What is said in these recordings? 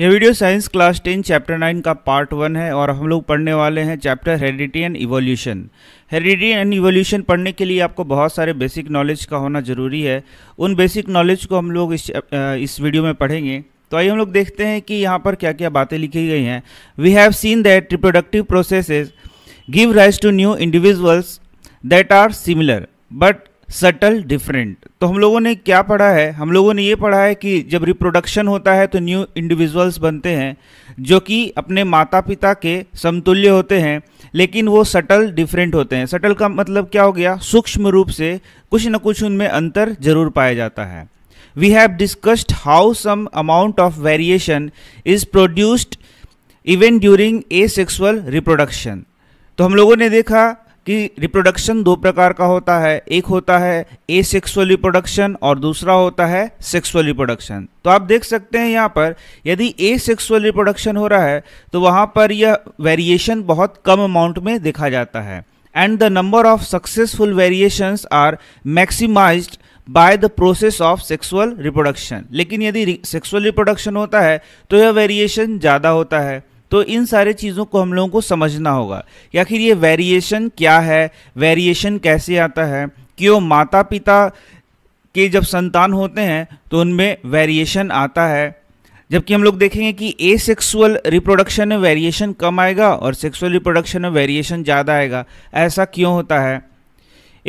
यह video science class ten chapter nine का part one है और हम लोग पढ़ने वाले हैं chapter heredity and evolution heredity and evolution पढ़ने के लिए आपको बहुत सारे बेसिक नॉलेज का होना ज़रूरी है उन बेसिक नॉलेज को हम लोग इस इस वीडियो में पढ़ेंगे तो आइए हम लोग देखते हैं कि यहाँ पर क्या क्या बातें लिखी गई हैं we have seen that reproductive process give rise to new individuals that are similar but subtle different तो हम लोगों ने क्या पढ़ा है हम लोगों ने ये पढ़ा है कि जब रिप्रोडक्शन होता है तो न्यू इंडिविजुअल्स बनते हैं जो कि अपने माता पिता के समतुल्य होते हैं लेकिन वो सटल डिफरेंट होते हैं सटल का मतलब क्या हो गया सूक्ष्म रूप से कुछ न कुछ उनमें अंतर जरूर पाया जाता है we have discussed how some amount of variation is produced even during asexual reproduction तो हम लोगों ने देखा कि रिप्रोडक्शन दो प्रकार का होता है एक होता है ए सेक्सुअल रिप्रोडक्शन और दूसरा होता है सेक्सुअल रिप्रोडक्शन तो आप देख सकते हैं यहाँ पर यदि ए सेक्सुअल रिप्रोडक्शन हो रहा है तो वहाँ पर यह वेरिएशन बहुत कम अमाउंट में देखा जाता है and the number of successful variations are maximize by the process of sexual reproduction लेकिन यदि सेक्सुअल रिप्रोडक्शन होता है तो यह वेरिएशन ज़्यादा होता है तो इन सारे चीज़ों को हम लोगों को समझना होगा या आखिर ये वेरिएशन क्या है वेरिएशन कैसे आता है क्यों माता पिता के जब संतान होते हैं तो उनमें वेरिएशन आता है जबकि हम लोग देखेंगे कि ए सेक्सुअल रिप्रोडक्शन में वेरिएशन कम आएगा और सेक्सुअल रिप्रोडक्शन में वेरिएशन ज़्यादा आएगा ऐसा क्यों होता है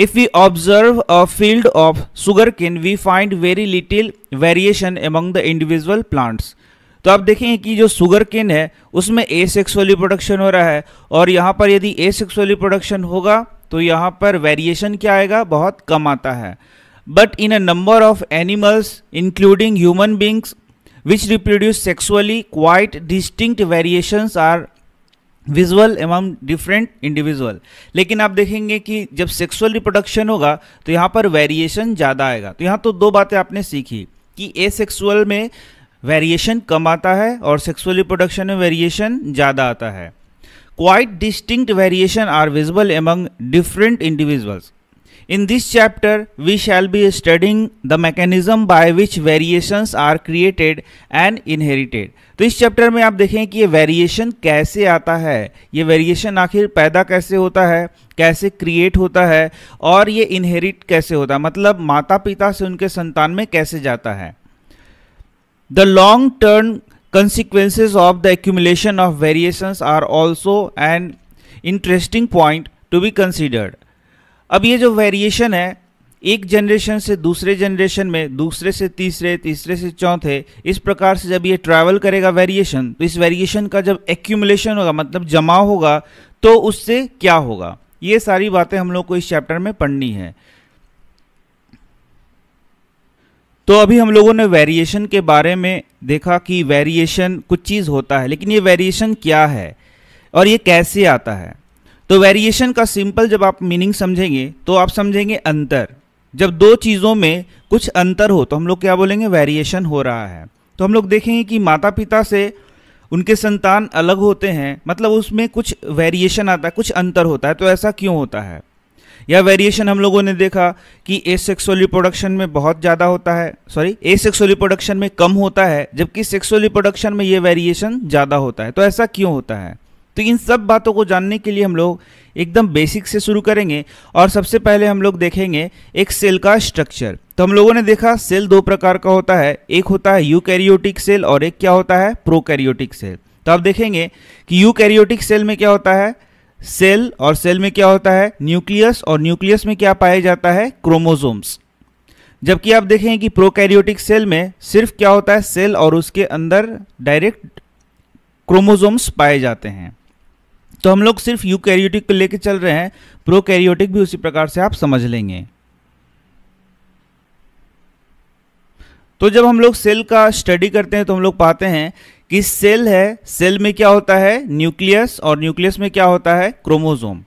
if we observe a field of sugar cane we find very little variation among the individual plants तो आप देखेंगे कि जो शुगर केन है उसमें ए सेक्सुअली प्रोडक्शन हो रहा है और यहाँ पर यदि ए सेक्सुअली प्रोडक्शन होगा तो यहाँ पर वेरिएशन क्या आएगा बहुत कम आता है but in a number of animals including human beings which reproduce sexually quite distinct variation are visual एवं डिफरेंट इंडिविजुअल लेकिन आप देखेंगे कि जब सेक्सुअल रिप्रोडक्शन होगा तो यहाँ पर वेरिएशन ज़्यादा आएगा तो यहाँ तो दो बातें आपने सीखी कि ए सेक्सुअल में वेरिएशन कम आता है और सेक्सुअल रिप्रोडक्शन में वेरिएशन ज़्यादा आता है quite distinct variation are visible among different individuals in this chapter we shall be studying the mechanism by which variation are created and inherited तो इस चैप्टर में आप देखें कि ये वेरिएशन कैसे आता है ये वेरिएशन आखिर पैदा कैसे होता है कैसे क्रिएट होता है और ये इनहेरिट कैसे होता है मतलब माता पिता से उनके संतान में कैसे जाता है The long term consequences of the accumulation of variations are also an interesting point to be considered. अब ये जो वेरिएशन है एक जनरेशन से दूसरे जनरेशन में दूसरे से तीसरे तीसरे से चौथे इस प्रकार से जब ये ट्रैवल करेगा वेरिएशन तो इस वेरिएशन का जब एक्यूमुलेशन होगा मतलब जमा होगा तो उससे क्या होगा ये सारी बातें हम लोग को इस चैप्टर में पढ़नी है तो अभी हम लोगों ने वेरिएशन के बारे में देखा कि वेरिएशन कुछ चीज़ होता है लेकिन ये वेरिएशन क्या है और ये कैसे आता है तो वेरिएशन का सिंपल जब आप मीनिंग समझेंगे तो आप समझेंगे अंतर जब दो चीज़ों में कुछ अंतर हो तो हम लोग क्या बोलेंगे वेरिएशन हो रहा है तो हम लोग देखेंगे कि माता पिता से उनके संतान अलग होते हैं मतलब उसमें कुछ वेरिएशन आता है कुछ अंतर होता है तो ऐसा क्यों होता है या वेरिएशन हम लोगों ने देखा कि ए सेक्सुअल रिप्रोडक्शन में बहुत ज़्यादा होता है सॉरी ए सेक्सुअल रिप्रोडक्शन में कम होता है जबकि सेक्सुअल रिप्रोडक्शन में यह वेरिएशन ज़्यादा होता है तो ऐसा क्यों होता है तो इन सब बातों को जानने के लिए हम लोग एकदम बेसिक से शुरू करेंगे और सबसे पहले हम लोग देखेंगे एक सेल का स्ट्रक्चर तो हम लोगों ने देखा सेल दो प्रकार का होता है एक होता है यूकैरियोटिक सेल और एक क्या होता है प्रोकैरियोटिक सेल तो आप देखेंगे कि यूकैरियोटिक सेल में क्या होता है सेल और सेल में क्या होता है न्यूक्लियस और न्यूक्लियस में क्या पाया जाता है क्रोमोजोम्स जबकि आप देखें कि प्रोकैरियोटिक सेल में सिर्फ क्या होता है सेल और उसके अंदर डायरेक्ट क्रोमोजोम्स पाए जाते हैं तो हम लोग सिर्फ यूकैरियोटिक को लेकर चल रहे हैं प्रोकैरियोटिक भी उसी प्रकार से आप समझ लेंगे तो जब हम लोग सेल का स्टडी करते हैं तो हम लोग पाते हैं कि सेल है सेल में क्या होता है न्यूक्लियस और न्यूक्लियस में क्या होता है क्रोमोजोम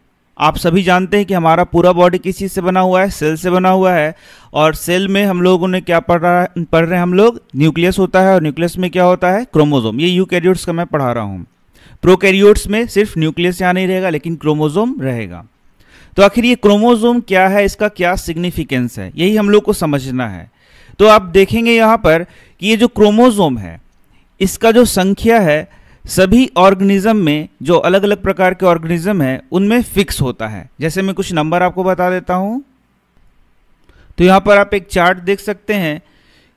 आप सभी जानते हैं कि हमारा पूरा बॉडी किस चीज़ से बना हुआ है सेल से बना हुआ है और सेल में हम लोगों ने क्या पढ़ रहा है पढ़ रहे हैं हम लोग न्यूक्लियस होता है और न्यूक्लियस में क्या होता है क्रोमोजोम ये यू का मैं पढ़ा रहा हूँ प्रोकैरियोट्स में सिर्फ न्यूक्लियस यहाँ नहीं रहेगा लेकिन क्रोमोजोम रहेगा तो आखिर ये क्रोमोजोम क्या है इसका क्या सिग्निफिकेंस है यही हम लोग को समझना है तो आप देखेंगे यहाँ पर कि ये जो क्रोमोजोम है इसका जो संख्या है सभी ऑर्गेनिज्म में जो अलग अलग प्रकार के ऑर्गेनिज्म हैं उनमें फिक्स होता है जैसे मैं कुछ नंबर आपको बता देता हूँ तो यहाँ पर आप एक चार्ट देख सकते हैं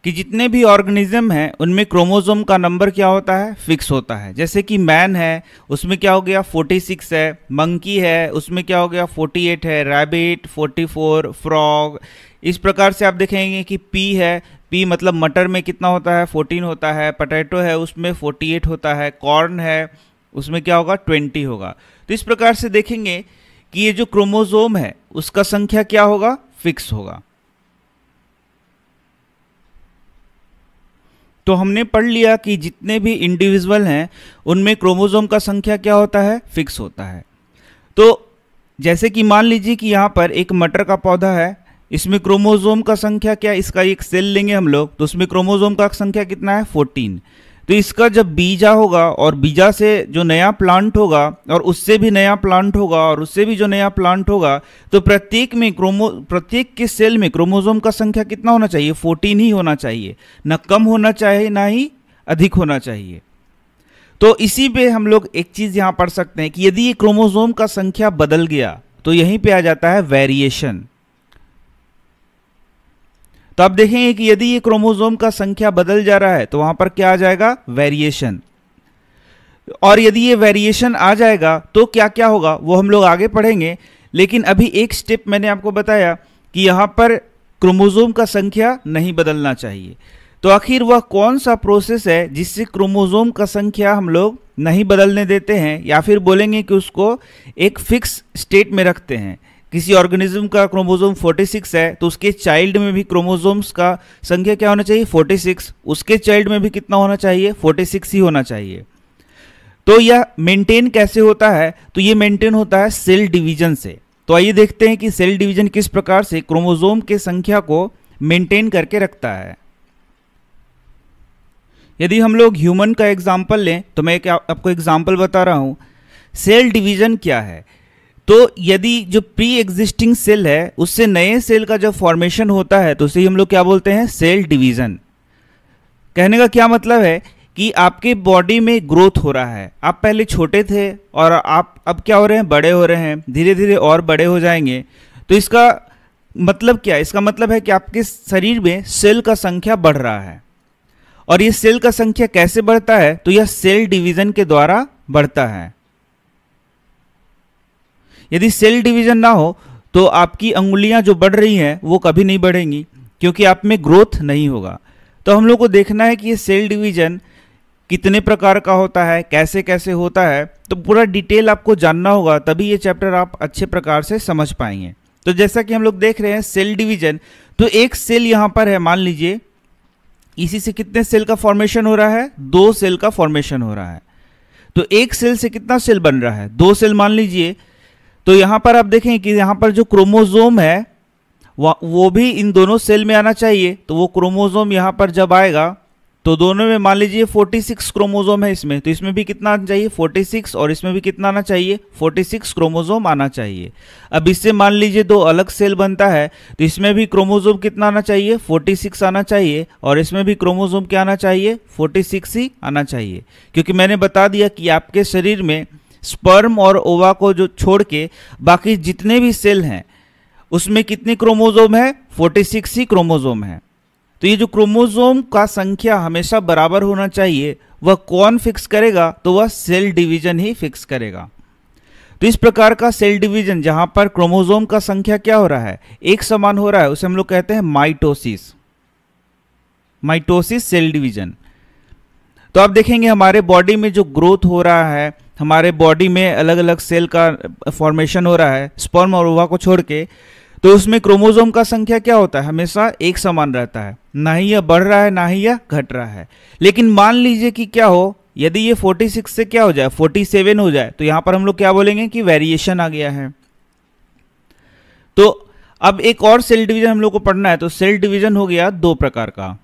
कि जितने भी ऑर्गेनिज्म हैं उनमें क्रोमोजोम का नंबर क्या होता है फिक्स होता है जैसे कि मैन है उसमें क्या हो गया 46 है मंकी है उसमें क्या हो गया 48 है रैबिट 44 फ्रॉग इस प्रकार से आप देखेंगे कि पी है पी मतलब मटर में कितना होता है 14 होता है पटेटो है उसमें 48 होता है कॉर्न है उसमें क्या होगा 20 होगा तो इस प्रकार से देखेंगे कि ये जो क्रोमोजोम है उसका संख्या क्या होगा फिक्स होगा तो हमने पढ़ लिया कि जितने भी इंडिविजुअल हैं उनमें क्रोमोजोम का संख्या क्या होता है फिक्स होता है तो जैसे कि मान लीजिए कि यहां पर एक मटर का पौधा है इसमें क्रोमोजोम का संख्या क्या इसका एक सेल लेंगे हम लोग तो उसमें क्रोमोजोम का संख्या कितना है फोर्टीन तो इसका जब बीजा होगा और बीजा से जो नया प्लांट होगा और उससे भी नया प्लांट होगा और उससे भी जो नया प्लांट होगा तो प्रत्येक में क्रोमो प्रत्येक के सेल में क्रोमोजोम का संख्या कितना होना चाहिए फोर्टीन ही होना चाहिए ना कम होना चाहिए ना ही अधिक होना चाहिए तो इसी पे हम लोग एक चीज़ यहां पढ़ सकते हैं कि यदि ये क्रोमोजोम का संख्या बदल गया तो यहीं पे आ जाता है वेरिएशन तो आप देखेंगे कि यदि ये क्रोमोजोम का संख्या बदल जा रहा है तो वहां पर क्या आ जाएगा वेरिएशन और यदि ये वेरिएशन आ जाएगा तो क्या क्या होगा वो हम लोग आगे पढ़ेंगे लेकिन अभी एक स्टेप मैंने आपको बताया कि यहाँ पर क्रोमोजोम का संख्या नहीं बदलना चाहिए तो आखिर वह कौन सा प्रोसेस है जिससे क्रोमोजोम का संख्या हम लोग नहीं बदलने देते हैं या फिर बोलेंगे कि उसको एक फिक्स स्टेट में रखते हैं किसी ऑर्गेनिज्म का क्रोमोजोम 46 है तो उसके चाइल्ड में भी क्रोमोजोम्स का संख्या क्या होना चाहिए 46 उसके चाइल्ड में भी कितना होना चाहिए 46 ही होना चाहिए तो यह मेंटेन कैसे होता है तो यह मेंटेन होता है सेल डिवीजन से तो आइए देखते हैं कि सेल डिवीजन किस प्रकार से क्रोमोजोम के संख्या को मेंटेन करके रखता है यदि हम लोग ह्यूमन का एग्जाम्पल लें तो मैं एक आपको एग्जाम्पल बता रहा हूं सेल डिवीजन क्या है तो यदि जो प्री एग्जिस्टिंग सेल है उससे नए सेल का जब फॉर्मेशन होता है तो उसे हम लोग क्या बोलते हैं सेल डिवीज़न कहने का क्या मतलब है कि आपके बॉडी में ग्रोथ हो रहा है आप पहले छोटे थे और आप अब क्या हो रहे हैं बड़े हो रहे हैं धीरे धीरे और बड़े हो जाएंगे तो इसका मतलब क्या इसका मतलब है कि आपके शरीर में सेल का संख्या बढ़ रहा है और ये सेल का संख्या कैसे बढ़ता है तो यह सेल डिवीज़न के द्वारा बढ़ता है यदि सेल डिवीजन ना हो तो आपकी अंगुलियां जो बढ़ रही हैं वो कभी नहीं बढ़ेंगी क्योंकि आप में ग्रोथ नहीं होगा तो हम लोग को देखना है कि ये सेल डिवीजन कितने प्रकार का होता है कैसे कैसे होता है तो पूरा डिटेल आपको जानना होगा तभी ये चैप्टर आप अच्छे प्रकार से समझ पाएंगे तो जैसा कि हम लोग देख रहे हैं सेल डिवीजन तो एक सेल यहाँ पर है मान लीजिए इसी से कितने सेल का फॉर्मेशन हो रहा है दो सेल का फॉर्मेशन हो रहा है तो एक सेल से कितना सेल बन रहा है दो सेल मान लीजिए तो यहाँ पर आप देखें कि यहाँ पर जो क्रोमोजोम है वो भी इन दोनों सेल में आना चाहिए तो वो क्रोमोजोम यहाँ पर जब आएगा तो दोनों में मान लीजिए 46 क्रोमोजोम है इसमें तो इसमें भी कितना आना चाहिए 46 और इसमें भी कितना आना चाहिए 46 क्रोमोजोम आना चाहिए अब इससे मान लीजिए दो अलग सेल बनता है तो इसमें भी क्रोमोजोम कितना आना चाहिए 46 आना चाहिए और इसमें भी क्रोमोजोम क्या आना चाहिए 46 ही आना चाहिए क्योंकि मैंने बता दिया कि आपके शरीर में स्पर्म और ओवा को जो छोड़ के बाकी जितने भी सेल हैं उसमें कितने क्रोमोजोम है 46 ही क्रोमोजोम है तो ये जो क्रोमोजोम का संख्या हमेशा बराबर होना चाहिए वह कौन फिक्स करेगा तो वह सेल डिवीजन ही फिक्स करेगा तो इस प्रकार का सेल डिवीजन जहां पर क्रोमोजोम का संख्या क्या हो रहा है एक समान हो रहा है उसे हम लोग कहते हैं माइटोसिस माइटोसिस सेल डिवीजन तो आप देखेंगे हमारे बॉडी में जो ग्रोथ हो रहा है हमारे बॉडी में अलग अलग सेल का फॉर्मेशन हो रहा है स्पर्म और ओवा को छोड़ के तो उसमें क्रोमोजोम का संख्या क्या होता है हमेशा एक समान रहता है ना ही यह बढ़ रहा है ना ही यह घट रहा है लेकिन मान लीजिए कि क्या हो यदि ये 46 से क्या हो जाए 47 हो जाए तो यहां पर हम लोग क्या बोलेंगे कि वेरिएशन आ गया है तो अब एक और सेल डिवीजन हम लोग को पढ़ना है तो सेल डिवीजन हो गया दो प्रकार का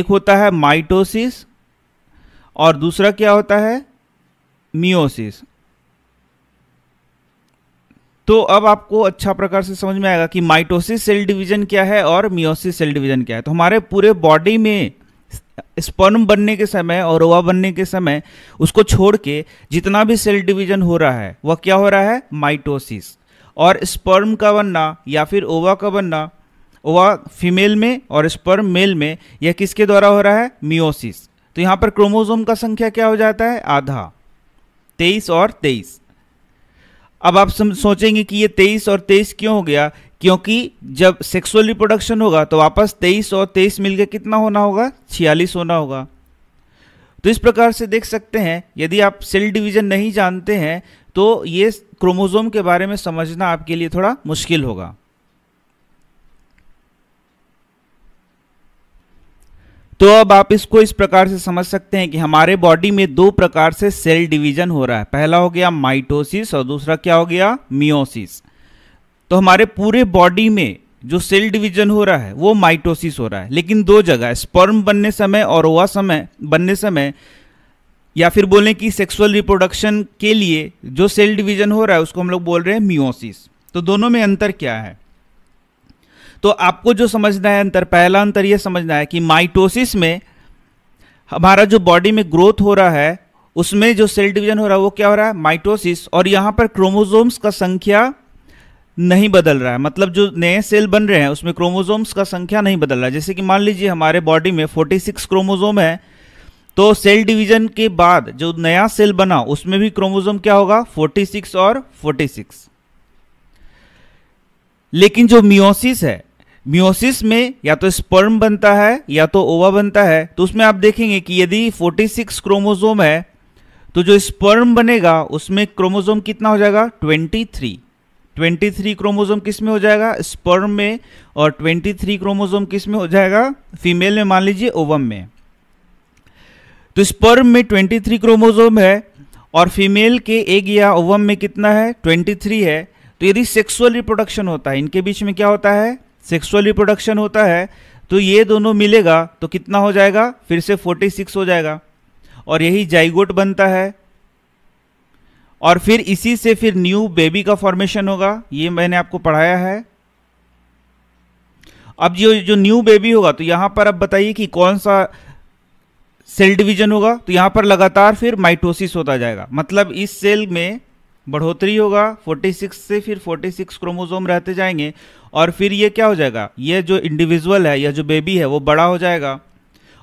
एक होता है माइटोसिस और दूसरा क्या होता है मियोसिस तो अब आपको अच्छा प्रकार से समझ में आएगा कि माइटोसिस सेल डिवीजन क्या है और मियोसिस सेल डिवीजन क्या है तो हमारे पूरे बॉडी में स्पर्म बनने के समय और ओवा बनने के समय उसको छोड़ के जितना भी सेल डिवीजन हो रहा है वह क्या हो रहा है माइटोसिस और स्पर्म का बनना या फिर ओवा का बनना ओवा फीमेल में और स्पर्म मेल में यह किसके द्वारा हो रहा है मियोसिस तो यहाँ पर क्रोमोजोम का संख्या क्या हो जाता है आधा तेईस और तेईस अब आप सोचेंगे कि ये तेईस और तेईस क्यों हो गया क्योंकि जब सेक्सुअल रिप्रोडक्शन होगा तो वापस तेईस और तेईस मिलकर कितना होना होगा छियालीस होना होगा तो इस प्रकार से देख सकते हैं यदि आप सेल डिवीजन नहीं जानते हैं तो ये क्रोमोज़ोम के बारे में समझना आपके लिए थोड़ा मुश्किल होगा तो अब आप इसको इस प्रकार से समझ सकते हैं कि हमारे बॉडी में दो प्रकार से सेल डिवीजन हो रहा है पहला हो गया माइटोसिस और दूसरा क्या हो गया मियोसिस तो हमारे पूरे बॉडी में जो सेल डिवीजन हो रहा है वो माइटोसिस हो रहा है लेकिन दो जगह स्पर्म बनने समय और ओवा समय बनने समय या फिर बोलें कि सेक्सुअल रिप्रोडक्शन के लिए जो सेल डिवीजन हो रहा है उसको हम लोग बोल रहे हैं मियोसिस तो दोनों में अंतर क्या है तो आपको जो समझना है अंतर पहला अंतर यह समझना है कि माइटोसिस में हमारा जो बॉडी में ग्रोथ हो रहा है उसमें जो सेल डिवीजन हो रहा है वो क्या हो रहा है माइटोसिस और यहां पर क्रोमोजोम्स का संख्या नहीं बदल रहा है मतलब जो नए सेल बन रहे हैं उसमें क्रोमोजोम्स का संख्या नहीं बदल रहा है जैसे कि मान लीजिए हमारे बॉडी में 46 क्रोमोजोम है तो सेल डिवीजन के बाद जो नया सेल बना उसमें भी क्रोमोजोम क्या होगा 46 और 46 लेकिन जो मियोसिस है म्योसिस में या तो स्पर्म बनता है या तो ओवा बनता है तो उसमें आप देखेंगे कि यदि 46 क्रोमोजोम है तो जो स्पर्म बनेगा उसमें क्रोमोजोम कितना हो जाएगा 23 23 क्रोमोजोम किस में हो जाएगा स्पर्म में और 23 क्रोमोजोम किस में हो जाएगा फीमेल में मान लीजिए ओवम में तो स्पर्म में 23 क्रोमोजोम है और फीमेल के एग या ओवम में कितना है 23 है तो यदि सेक्सुअल रिप्रोडक्शन होता है इनके बीच में क्या होता है सेक्सुअल रिप्रोडक्शन होता है तो ये दोनों मिलेगा तो कितना हो जाएगा फिर से 46 हो जाएगा और यही जाइगोट बनता है और फिर इसी से फिर न्यू बेबी का फॉर्मेशन होगा ये मैंने आपको पढ़ाया है अब जो जो न्यू बेबी होगा तो यहां पर अब बताइए कि कौन सा सेल डिवीजन होगा तो यहां पर लगातार फिर माइटोसिस होता जाएगा मतलब इस सेल में बढ़ोतरी होगा 46 से फिर 46 क्रोमोजोम रहते जाएंगे और फिर ये क्या हो जाएगा ये जो इंडिविजुअल है या जो बेबी है वो बड़ा हो जाएगा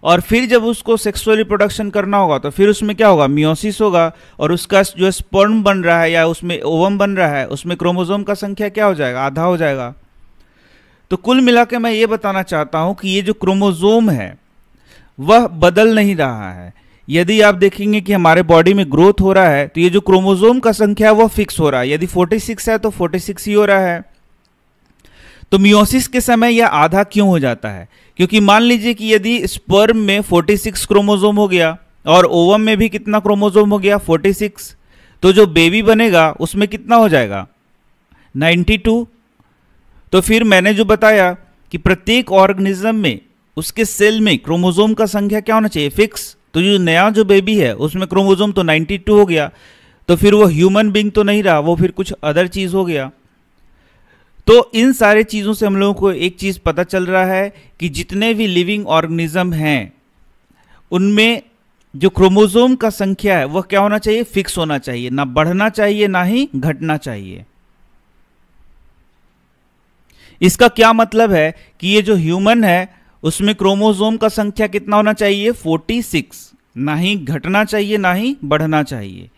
और फिर जब उसको सेक्सुअल रिप्रोडक्शन करना होगा तो फिर उसमें क्या होगा मियोसिस होगा और उसका जो स्पर्म बन रहा है या उसमें ओवम बन रहा है उसमें क्रोमोजोम का संख्या क्या हो जाएगा आधा हो जाएगा तो कुल मिला के मैं ये बताना चाहता हूँ कि ये जो क्रोमोजोम है वह बदल नहीं रहा है यदि आप देखेंगे कि हमारे बॉडी में ग्रोथ हो रहा है तो ये जो क्रोमोजोम का संख्या है वो फिक्स हो रहा है यदि 46 है तो 46 ही हो रहा है तो मियोसिस के समय यह आधा क्यों हो जाता है क्योंकि मान लीजिए कि यदि स्पर्म में 46 क्रोमोजोम हो गया और ओवम में भी कितना क्रोमोजोम हो गया 46 तो जो बेबी बनेगा उसमें कितना हो जाएगा 92 तो फिर मैंने जो बताया कि प्रत्येक ऑर्गेनिज्म में उसके सेल में क्रोमोजोम का संख्या क्या होना चाहिए फिक्स तो जो नया जो बेबी है उसमें क्रोमोजोम तो 92 हो गया तो फिर वो ह्यूमन बींग तो नहीं रहा वो फिर कुछ अदर चीज़ हो गया तो इन सारे चीज़ों से हम लोगों को एक चीज़ पता चल रहा है कि जितने भी लिविंग ऑर्गेनिज्म हैं उनमें जो क्रोमोजोम का संख्या है वह क्या होना चाहिए फिक्स होना चाहिए ना बढ़ना चाहिए ना ही घटना चाहिए इसका क्या मतलब है कि ये जो ह्यूमन है उसमें क्रोमोजोम का संख्या कितना होना चाहिए 46 ना ही घटना चाहिए ना ही बढ़ना चाहिए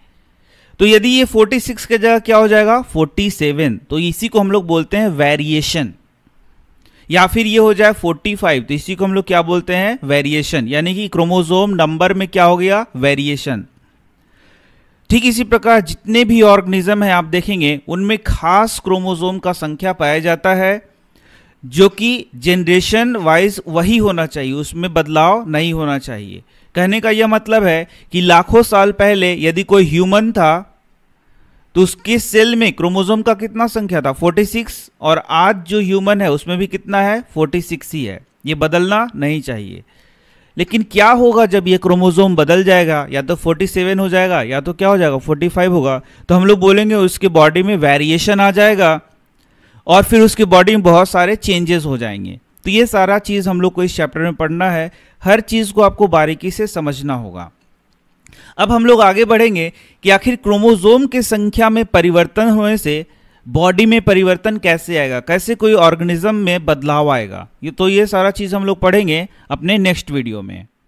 तो यदि ये 46 के जगह क्या हो जाएगा 47 तो इसी को हम लोग बोलते हैं वेरिएशन या फिर ये हो जाए 45 तो इसी को हम लोग क्या बोलते हैं वेरिएशन यानी कि क्रोमोजोम नंबर में क्या हो गया वेरिएशन ठीक इसी प्रकार जितने भी ऑर्गेनिज्म हैं आप देखेंगे उनमें खास क्रोमोजोम का संख्या पाया जाता है जो कि जेनरेशन वाइज वही होना चाहिए उसमें बदलाव नहीं होना चाहिए कहने का यह मतलब है कि लाखों साल पहले यदि कोई ह्यूमन था तो उसके सेल में क्रोमोजोम का कितना संख्या था 46 और आज जो ह्यूमन है उसमें भी कितना है 46 ही है ये बदलना नहीं चाहिए लेकिन क्या होगा जब ये क्रोमोजोम बदल जाएगा या तो 47 हो जाएगा या तो क्या हो जाएगा 45 होगा तो हम लोग बोलेंगे उसके बॉडी में वेरिएशन आ जाएगा और फिर उसकी बॉडी में बहुत सारे चेंजेस हो जाएंगे तो ये सारा चीज़ हम लोग को इस चैप्टर में पढ़ना है हर चीज़ को आपको बारीकी से समझना होगा अब हम लोग आगे बढ़ेंगे कि आखिर क्रोमोजोम के संख्या में परिवर्तन होने से बॉडी में परिवर्तन कैसे आएगा कैसे कोई ऑर्गेनिज्म में बदलाव आएगा ये तो ये सारा चीज़ हम लोग पढ़ेंगे अपने नेक्स्ट वीडियो में